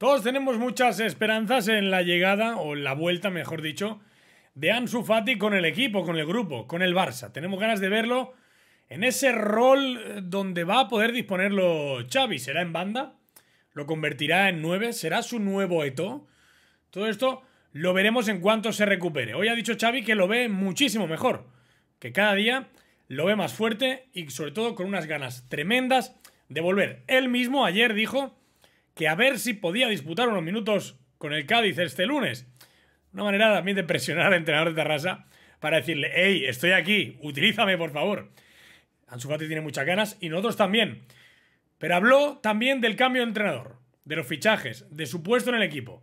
Todos tenemos muchas esperanzas en la llegada, o en la vuelta, mejor dicho, de Ansu Fati con el equipo, con el grupo, con el Barça. Tenemos ganas de verlo en ese rol eh, donde va a poder disponerlo Xavi. ¿Será en banda? ¿Lo convertirá en nueve? ¿Será su nuevo Eto? Todo esto lo veremos en cuanto se recupere. Hoy ha dicho Xavi que lo ve muchísimo mejor, que cada día lo ve más fuerte y sobre todo con unas ganas tremendas de volver. Él mismo ayer dijo que a ver si podía disputar unos minutos con el Cádiz este lunes. Una manera también de presionar al entrenador de Tarrasa para decirle, hey, estoy aquí, utilízame por favor. Ansu Fati tiene muchas ganas y nosotros también. Pero habló también del cambio de entrenador, de los fichajes, de su puesto en el equipo.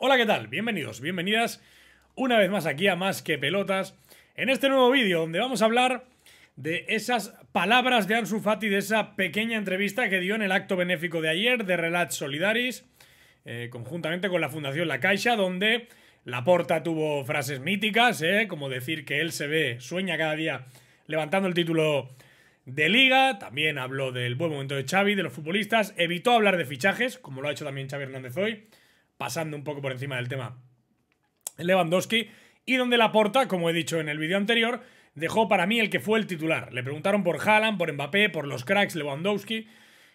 Hola, ¿qué tal? Bienvenidos, bienvenidas una vez más aquí a Más que Pelotas en este nuevo vídeo donde vamos a hablar de esas palabras de Ansu Fati, de esa pequeña entrevista que dio en el acto benéfico de ayer de Relat Solidaris, eh, conjuntamente con la Fundación La Caixa, donde Laporta tuvo frases míticas, eh, como decir que él se ve, sueña cada día levantando el título de liga, también habló del buen momento de Xavi, de los futbolistas, evitó hablar de fichajes, como lo ha hecho también Xavi Hernández hoy, pasando un poco por encima del tema Lewandowski, y donde Laporta, como he dicho en el vídeo anterior, dejó para mí el que fue el titular. Le preguntaron por Haaland, por Mbappé, por los cracks Lewandowski,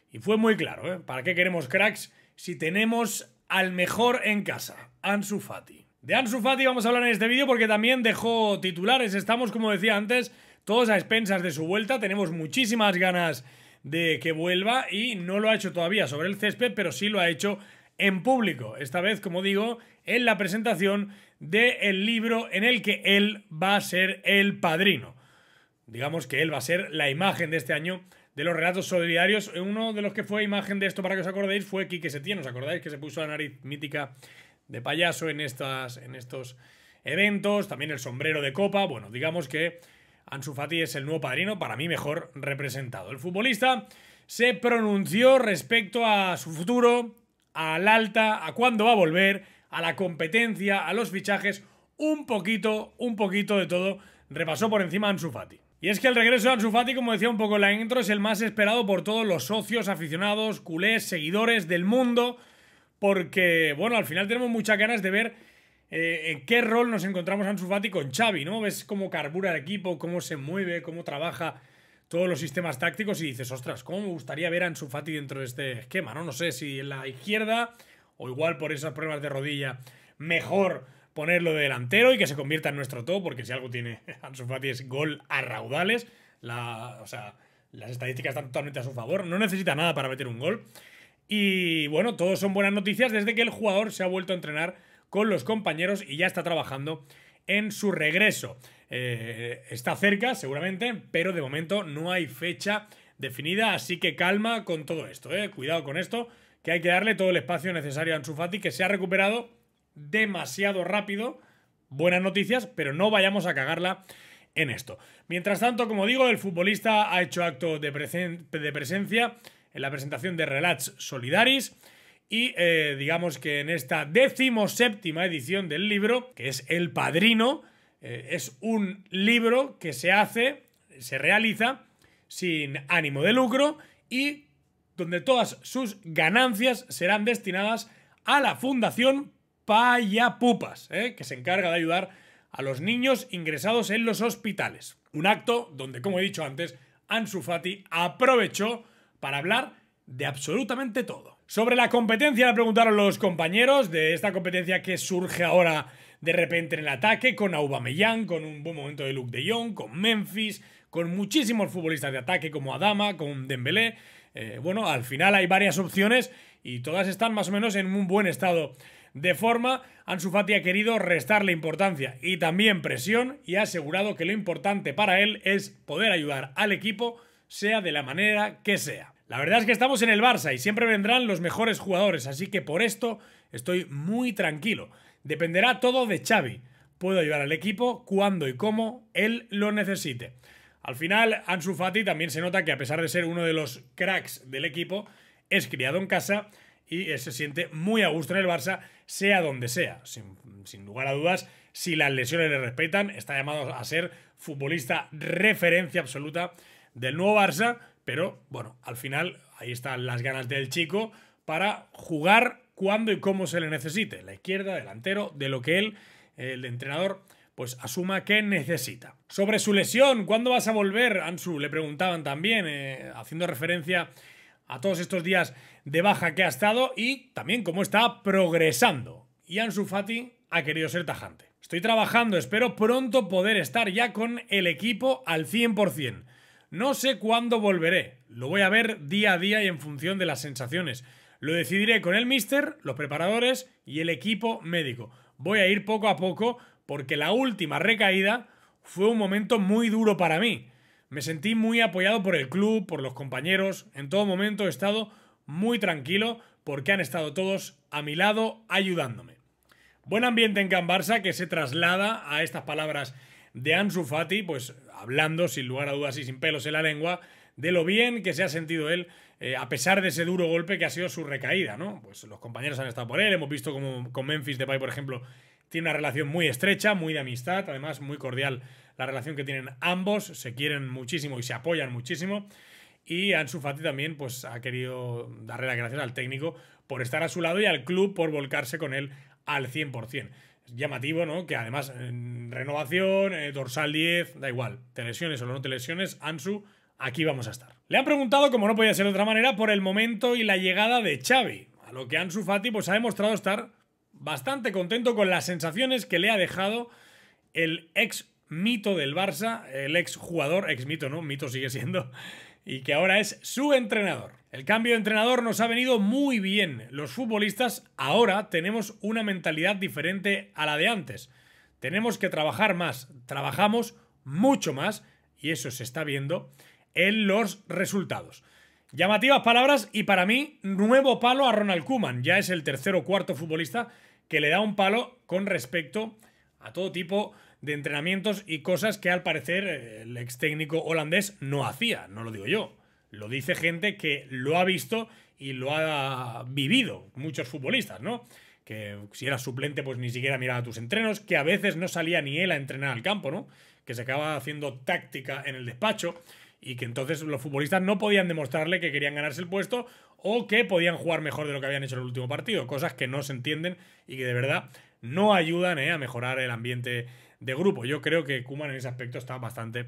y fue muy claro, ¿eh? ¿Para qué queremos cracks si tenemos al mejor en casa, Ansu Fati? De Ansu Fati vamos a hablar en este vídeo porque también dejó titulares. Estamos, como decía antes, todos a expensas de su vuelta. Tenemos muchísimas ganas de que vuelva y no lo ha hecho todavía sobre el césped, pero sí lo ha hecho en público. Esta vez, como digo, en la presentación del libro en el que él va a ser el padrino. Digamos que él va a ser la imagen de este año de los relatos solidarios. Uno de los que fue imagen de esto, para que os acordéis, fue Quique Setién. ¿Os acordáis que se puso la nariz mítica de payaso en, estas, en estos eventos? También el sombrero de copa. Bueno, digamos que Ansu Fati es el nuevo padrino, para mí mejor representado. El futbolista se pronunció respecto a su futuro, al alta, a cuándo va a volver, a la competencia, a los fichajes, un poquito, un poquito de todo repasó por encima Ansu Fati. Y es que el regreso de Ansu como decía un poco en la intro, es el más esperado por todos los socios, aficionados, culés, seguidores del mundo, porque, bueno, al final tenemos muchas ganas de ver eh, en qué rol nos encontramos Ansu con Xavi, ¿no? Ves cómo carbura el equipo, cómo se mueve, cómo trabaja todos los sistemas tácticos y dices, ostras, ¿cómo me gustaría ver a Ansu Fati dentro de este esquema? No, no sé si en la izquierda o igual por esas pruebas de rodilla, mejor ponerlo de delantero y que se convierta en nuestro todo porque si algo tiene Ansu Fati es gol a raudales. La, o sea, las estadísticas están totalmente a su favor, no necesita nada para meter un gol. Y bueno, todos son buenas noticias desde que el jugador se ha vuelto a entrenar con los compañeros y ya está trabajando en su regreso. Eh, está cerca, seguramente, pero de momento no hay fecha definida, así que calma con todo esto, eh. cuidado con esto, que hay que darle todo el espacio necesario a Ansu Fati, que se ha recuperado demasiado rápido. Buenas noticias, pero no vayamos a cagarla en esto. Mientras tanto, como digo, el futbolista ha hecho acto de, presencia en la presentación de relax Solidaris. Y eh, digamos que en esta decimoséptima edición del libro, que es El Padrino, eh, es un libro que se hace, se realiza sin ánimo de lucro y donde todas sus ganancias serán destinadas a la Fundación Payapupas, eh, que se encarga de ayudar a los niños ingresados en los hospitales. Un acto donde, como he dicho antes, Ansu Fati aprovechó para hablar de absolutamente todo. Sobre la competencia le preguntaron los compañeros de esta competencia que surge ahora de repente en el ataque, con Aubameyang, con un buen momento de Luke de Jong, con Memphis, con muchísimos futbolistas de ataque como Adama, con Dembélé. Eh, bueno, al final hay varias opciones y todas están más o menos en un buen estado de forma. Ansu Fati ha querido restarle importancia y también presión y ha asegurado que lo importante para él es poder ayudar al equipo, sea de la manera que sea. La verdad es que estamos en el Barça y siempre vendrán los mejores jugadores, así que por esto estoy muy tranquilo. Dependerá todo de Xavi. Puedo ayudar al equipo cuando y cómo él lo necesite. Al final, Ansu Fati también se nota que a pesar de ser uno de los cracks del equipo, es criado en casa y eh, se siente muy a gusto en el Barça, sea donde sea. Sin, sin, lugar a dudas, si las lesiones le respetan, está llamado a ser futbolista referencia absoluta del nuevo Barça, pero bueno, al final ahí están las ganas del chico para jugar cuándo y cómo se le necesite. La izquierda, delantero, de lo que él, el entrenador, pues asuma que necesita. Sobre su lesión, ¿cuándo vas a volver, Ansu? Le preguntaban también, eh, haciendo referencia a todos estos días de baja que ha estado y también cómo está progresando. Y Ansu Fati ha querido ser tajante. Estoy trabajando, espero pronto poder estar ya con el equipo al 100%. No sé cuándo volveré, lo voy a ver día a día y en función de las sensaciones. Lo decidiré con el mister, los preparadores y el equipo médico. Voy a ir poco a poco porque la última recaída fue un momento muy duro para mí. Me sentí muy apoyado por el club, por los compañeros. En todo momento he estado muy tranquilo porque han estado todos a mi lado ayudándome. Buen ambiente en Can Barça que se traslada a estas palabras de Ansu Fati, pues hablando sin lugar a dudas y sin pelos en la lengua de lo bien que se ha sentido él eh, a pesar de ese duro golpe que ha sido su recaída, ¿no? Pues los compañeros han estado por él, hemos visto como con Memphis Depay, por ejemplo, tiene una relación muy estrecha, muy de amistad, además muy cordial la relación que tienen ambos, se quieren muchísimo y se apoyan muchísimo. Y Ansu Fati también pues, ha querido darle las gracias al técnico por estar a su lado y al club por volcarse con él al 100%. Es llamativo, ¿no? Que además, en renovación, eh, dorsal 10, da igual, te lesiones o no te Ansu aquí vamos a estar. Le han preguntado, como no podía ser de otra manera, por el momento y la llegada de Xavi, a lo que Ansu Fati pues, ha demostrado estar bastante contento con las sensaciones que le ha dejado el ex mito del Barça, el ex jugador, ex mito, ¿no? Mito sigue siendo, y que ahora es su entrenador. El cambio de entrenador nos ha venido muy bien. Los futbolistas ahora tenemos una mentalidad diferente a la de antes. Tenemos que trabajar más, trabajamos mucho más, y eso se está viendo en los resultados. Llamativas palabras y para mí, nuevo palo a Ronald Kuman. Ya es el tercer o cuarto futbolista que le da un palo con respecto a todo tipo de entrenamientos y cosas que al parecer el ex técnico holandés no hacía. No lo digo yo. Lo dice gente que lo ha visto y lo ha vivido. Muchos futbolistas, ¿no? Que si era suplente, pues ni siquiera miraba tus entrenos, que a veces no salía ni él a entrenar al campo, ¿no? Que se acaba haciendo táctica en el despacho y que entonces los futbolistas no podían demostrarle que querían ganarse el puesto o que podían jugar mejor de lo que habían hecho en el último partido, cosas que no se entienden y que de verdad no ayudan eh, a mejorar el ambiente de grupo. Yo creo que Kuman en ese aspecto está bastante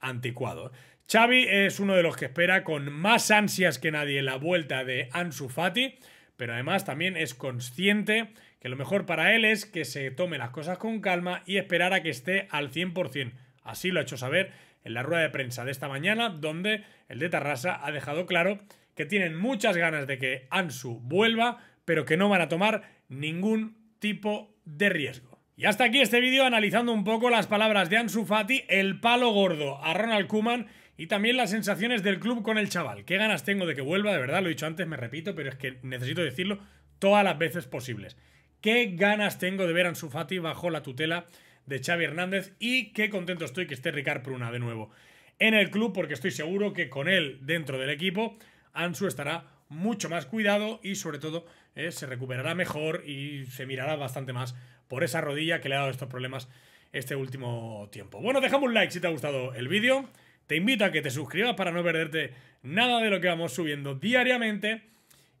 anticuado. Xavi es uno de los que espera con más ansias que nadie la vuelta de Ansu Fati, pero además también es consciente que lo mejor para él es que se tome las cosas con calma y esperar a que esté al 100%. Así lo ha hecho saber en la rueda de prensa de esta mañana, donde el de Tarrasa ha dejado claro que tienen muchas ganas de que Ansu vuelva, pero que no van a tomar ningún tipo de riesgo. Y hasta aquí este vídeo analizando un poco las palabras de Ansu Fati, el palo gordo a Ronald Kuman y también las sensaciones del club con el chaval. Qué ganas tengo de que vuelva, de verdad, lo he dicho antes, me repito, pero es que necesito decirlo todas las veces posibles. Qué ganas tengo de ver a Ansu Fati bajo la tutela de Xavi Hernández y qué contento estoy que esté Ricard Pruna de nuevo en el club porque estoy seguro que con él dentro del equipo Ansu estará mucho más cuidado y sobre todo eh, se recuperará mejor y se mirará bastante más por esa rodilla que le ha dado estos problemas este último tiempo. Bueno, dejamos un like si te ha gustado el vídeo. Te invito a que te suscribas para no perderte nada de lo que vamos subiendo diariamente.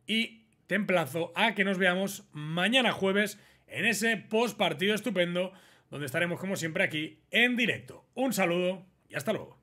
Y te emplazo a que nos veamos mañana jueves en ese post partido estupendo donde estaremos como siempre aquí en directo. Un saludo y hasta luego.